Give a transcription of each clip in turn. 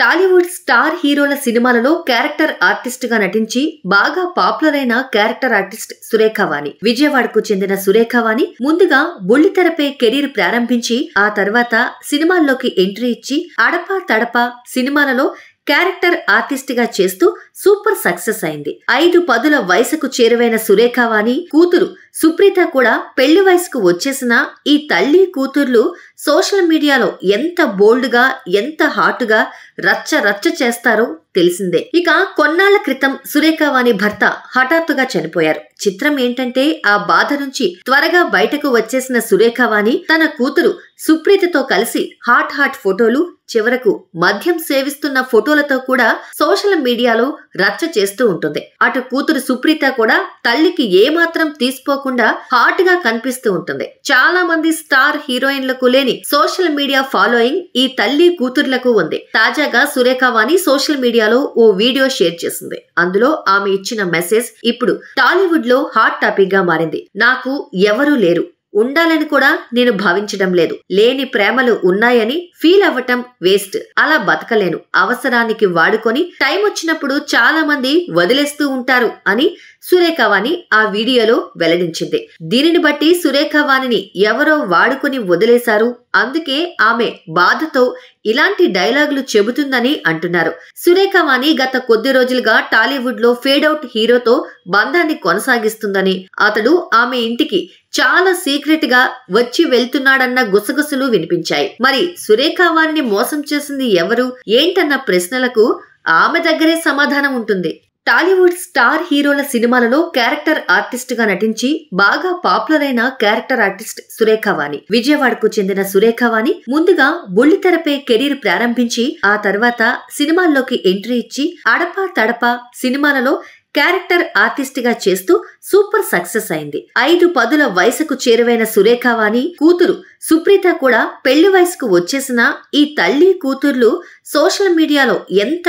Tollywood star హీరోల సినిమాలలో character artist గా నటించి బాగా పాపులర్ అయిన క్యారెక్టర్ ఆర్టిస్ట్ సురేఖవాణి విజయవాడకు చెందిన సురేఖవాణి ముందుగా బుల్లితెరపై కెరీర్ ప్రారంభించి ఆ తర్వాత సినిమాల్లోకి ఎంట్రీ ఇచ్చి అడపా తడప సినిమాలలో క్యారెక్టర్ ఆర్టిస్ట్ గా చేస్తూ సూపర్ సక్సెస్ అయింది ఐదు పదుల వయసుకు చేరువైన సురేఖవాణి కూతురు సుప్రీత కూడా పెళ్లి వయసుకు వచ్చేసిన ఈ తల్లి కూతుర్లు సోషల్ మీడియాలో ఎంత బోల్డ్గా ఎంత హాట్గా రచ్చ రచ్చ చేస్తారో తెలిసిందే ఇక కొన్నాళ్ల క్రితం సురేఖ వాణి భర్త హఠాత్తుగా చనిపోయారు చిత్రం ఏంటంటే ఆ బాధ నుంచి త్వరగా బయటకు వచ్చేసిన సురేఖ వాణి తన కూతురు సుప్రీతతో కలిసి హాట్ హాట్ ఫోటోలు చివరకు మద్యం సేవిస్తున్న ఫోటోలతో కూడా సోషల్ మీడియాలో రచ్చ చేస్తూ ఉంటుంది అటు కూతురు సుప్రీత కూడా తల్లికి ఏమాత్రం తీసుకోకుండా హాట్ గా కనిపిస్తూ ఉంటుంది చాలా మంది స్టార్ హీరోయిన్లకు లేని తెలియని సోషల్ మీడియా ఫాలోయింగ్ ఈ తల్లి కూతుర్లకు ఉంది తాజాగా సురేఖావాణి సోషల్ మీడియాలో ఓ వీడియో షేర్ చేసింది అందులో ఆమె ఇచ్చిన మెసేజ్ ఇప్పుడు టాలీవుడ్ లో హాట్ టాపిక్ గా మారింది నాకు ఎవరూ లేరు ఉండాలని కూడా నేను భావించడం లేదు లేని ప్రేమలు ఉన్నాయని ఫీల్ అవ్వటం వేస్ట్ అలా బతకలేను అవసరానికి వాడుకొని టైం వచ్చినప్పుడు చాలా మంది వదిలేస్తూ ఉంటారు అని సురేఖవాణి ఆ వీడియోలో వెల్లడించింది దీనిని బట్టి సురేఖవాణిని ఎవరో వాడుకొని వదిలేశారు అందుకే ఆమె బాధతో ఇలాంటి డైలాగులు చెబుతుందని అంటున్నారు సురేఖ వాణి గత కొద్ది రోజులుగా టాలీవుడ్ లో ఫేడౌట్ హీరోతో బంధాన్ని కొనసాగిస్తుందని అతడు ఆమె ఇంటికి చాలా సీక్రెట్ గా వచ్చి వెళ్తున్నాడన్న గుసగుసలు వినిపించాయి మరి సురేఖ వాణిని మోసం చేసింది ఎవరు ఏంటన్న ప్రశ్నలకు ఆమె దగ్గరే సమాధానం ఉంటుంది టాలీవుడ్ స్టార్ హీరోల సినిమాలలో క్యారెక్టర్ ఆర్టిస్ట్ గా నటించి బాగా పాపులర్ అయిన క్యారెక్టర్ ఆర్టిస్ట్ సురేఖవాణి విజయవాడకు చెందిన సురేఖవాణి ముందుగా బుల్లితెరపై కెరీర్ ప్రారంభించి ఆ తర్వాత సినిమాల్లోకి ఎంట్రీ ఇచ్చి అడపా తడప సినిమాలలో క్యారెక్టర్ ఆర్టిస్ట్గా చేస్తూ సూపర్ సక్సెస్ అయింది ఐదు పదుల వయసుకు చేరువైన సురేఖవాణి కూతురు సుప్రీత కూడా పెళ్లి వయసుకు వచ్చేసిన ఈ తల్లి కూతుర్లు సోషల్ మీడియాలో ఎంత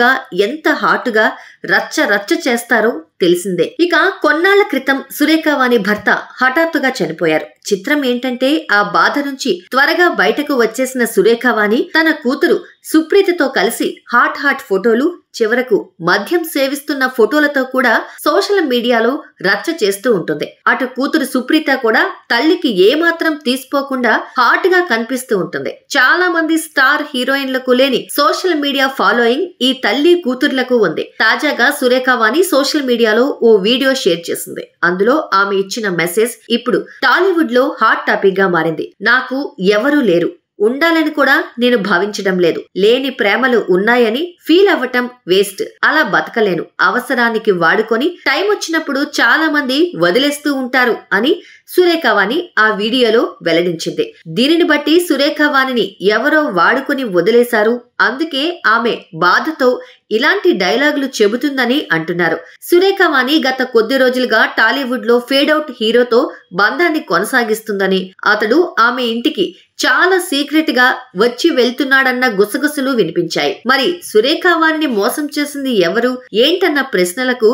గా ఎంత గా రచ్చ రచ్చ చేస్తారో తెలిసిందే ఇక కొన్నాళ్ల క్రితం సురేఖవాణి భర్త హఠాత్తుగా చనిపోయారు చిత్రం ఏంటంటే ఆ బాధ నుంచి త్వరగా బయటకు వచ్చేసిన సురేఖవాణి తన కూతురు సుప్రీతతో కలిసి హాట్ హాట్ ఫోటోలు చివరకు మద్యం సేవిస్తున్న ఫోటోలతో కూడా సోషల్ మీడియాలో రచ్చ చేస్తూ ఉంటుంది అటు కూతురు సుప్రీత కూడా తల్లికి ఏమాత్రం తీసిపోకుండా హాట్ గా కనిపిస్తూ ఉంటుంది చాలా మంది స్టార్ హీరోయిన్లకు లేని సోషల్ మీడియా ఫాలోయింగ్ ఈ తల్లి కూతుర్లకు ఉంది తాజాగా సురేఖ వాణి సోషల్ మీడియాలో ఓ వీడియో షేర్ చేసింది అందులో ఆమె ఇచ్చిన మెసేజ్ ఇప్పుడు టాలీవుడ్ లో హాట్ టాపిక్ గా మారింది నాకు ఎవరూ లేరు ఉండాలని కూడా నేను భావించడం లేదు లేని ప్రేమలు ఉన్నాయని ఫీల్ అవ్వటం వేస్ట్ అలా బతకలేను అవసరానికి వాడుకొని టైం వచ్చినప్పుడు చాలా మంది వదిలేస్తూ ఉంటారు అని సురేఖవాణి ఆ వీడియోలో వెల్లడించింది దీనిని బట్టి సురేఖవాణిని ఎవరో వాడుకుని వదిలేశారు అందుకే ఆమె బాధతో ఇలాంటి డైలాగులు చెబుతుందని అంటున్నారు సురేఖవాణి గత కొద్ది రోజులుగా టాలీవుడ్ లో ఫేడౌట్ హీరోతో బంధాన్ని కొనసాగిస్తుందని అతడు ఆమె ఇంటికి చాలా సీక్రెట్ గా వచ్చి వెళ్తున్నాడన్న గుసగుసలు వినిపించాయి మరి సురేఖ వారిని మోసం చేసింది ఎవరు ఏంటన్న ప్రశ్నలకు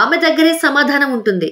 ఆమె దగ్గరే సమాధానం ఉంటుంది